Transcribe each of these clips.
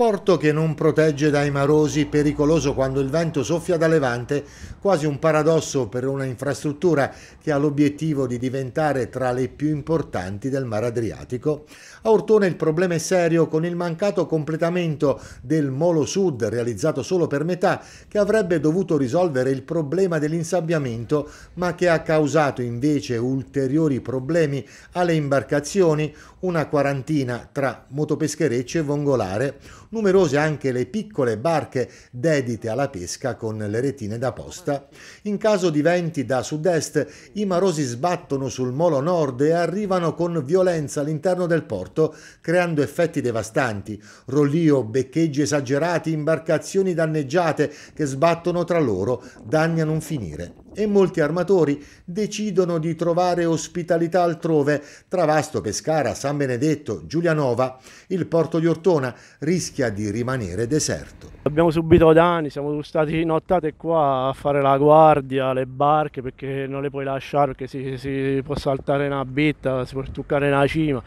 porto che non protegge dai marosi, pericoloso quando il vento soffia da levante, quasi un paradosso per una infrastruttura che ha l'obiettivo di diventare tra le più importanti del Mar Adriatico. A Ortone il problema è serio con il mancato completamento del Molo Sud, realizzato solo per metà, che avrebbe dovuto risolvere il problema dell'insabbiamento, ma che ha causato invece ulteriori problemi alle imbarcazioni, una quarantina tra motopescherecce e vongolare, numerose anche le piccole barche dedite alla pesca con le retine da posta. In caso di venti da sud-est, i marosi sbattono sul molo nord e arrivano con violenza all'interno del porto, creando effetti devastanti, rollio, beccheggi esagerati, imbarcazioni danneggiate che sbattono tra loro, danni a non finire e molti armatori decidono di trovare ospitalità altrove. Tra Vasto, Pescara, San Benedetto, Giulianova, il porto di Ortona rischia di rimanere deserto. Abbiamo subito danni, siamo stati nottate qua a fare la guardia, le barche perché non le puoi lasciare perché si, si può saltare una bitta, si può stuccare una cima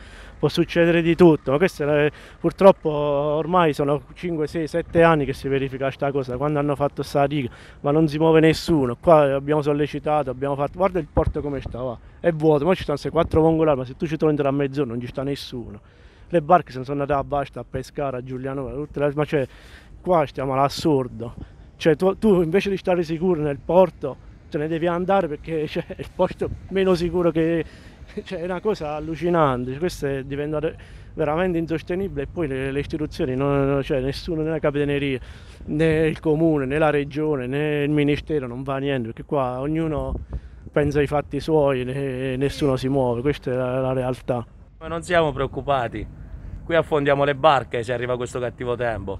può succedere di tutto, ma questo è, purtroppo ormai sono 5, 6, 7 anni che si verifica questa cosa, quando hanno fatto questa diga, ma non si muove nessuno, qua abbiamo sollecitato, abbiamo fatto, guarda il porto come stava, è vuoto, ma ci stanno 4 vongolari, ma se tu ci torni a mezz'ora non ci sta nessuno. Le barche se ne sono andate a Basta, a Pescara, a Giulianova, le... ma cioè qua stiamo all'assurdo. Cioè tu, tu invece di stare sicuro nel porto te ne devi andare perché cioè, è il posto meno sicuro che cioè, è una cosa allucinante, cioè, questo è diventato veramente insostenibile e poi le, le istituzioni, non, cioè, nessuno, né la capitaneria, né il comune, né la regione, né il ministero non fa niente, perché qua ognuno pensa ai fatti suoi e nessuno si muove, questa è la, la realtà. Ma non siamo preoccupati, qui affondiamo le barche se arriva questo cattivo tempo.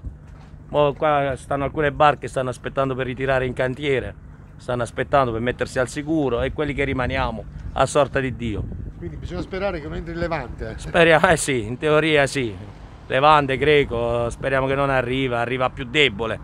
Mo qua stanno alcune barche, stanno aspettando per ritirare in cantiere, stanno aspettando per mettersi al sicuro e quelli che rimaniamo a sorta di Dio. Quindi bisogna sperare che non entri in Levante. Speriamo, eh sì, in teoria sì. Levante, Greco, speriamo che non arriva, arriva più debole,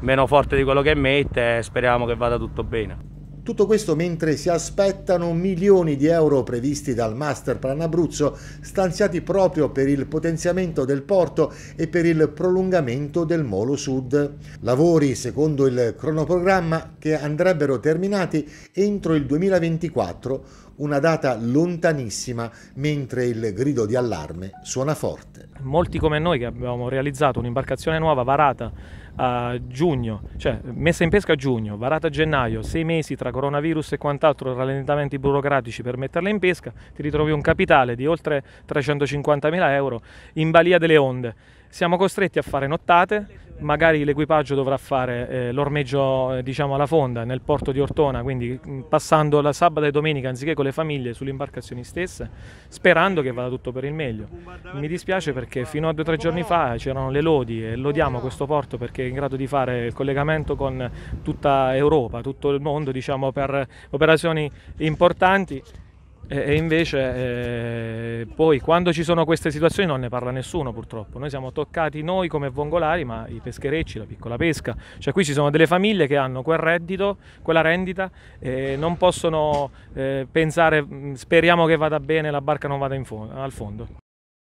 meno forte di quello che mette, speriamo che vada tutto bene. Tutto questo mentre si aspettano milioni di euro previsti dal Master Plan Abruzzo, stanziati proprio per il potenziamento del porto e per il prolungamento del Molo Sud. Lavori secondo il cronoprogramma che andrebbero terminati entro il 2024 una data lontanissima mentre il grido di allarme suona forte. Molti come noi che abbiamo realizzato un'imbarcazione nuova varata a giugno, cioè messa in pesca a giugno, varata a gennaio, sei mesi tra coronavirus e quant'altro, rallentamenti burocratici per metterla in pesca, ti ritrovi un capitale di oltre 350 mila euro in balia delle onde siamo costretti a fare nottate, magari l'equipaggio dovrà fare eh, l'ormeggio eh, diciamo, alla fonda nel porto di Ortona, quindi mm, passando la sabato e domenica anziché con le famiglie sulle imbarcazioni stesse, sperando che vada tutto per il meglio. Mi dispiace perché fino a due o tre giorni fa c'erano le lodi e lodiamo questo porto perché è in grado di fare il collegamento con tutta Europa, tutto il mondo diciamo, per operazioni importanti e, invece eh, poi quando ci sono queste situazioni non ne parla nessuno purtroppo, noi siamo toccati noi come vongolari, ma i pescherecci, la piccola pesca, cioè qui ci sono delle famiglie che hanno quel reddito, quella rendita e non possono eh, pensare mm, speriamo che vada bene, la barca non vada fo- al fondo.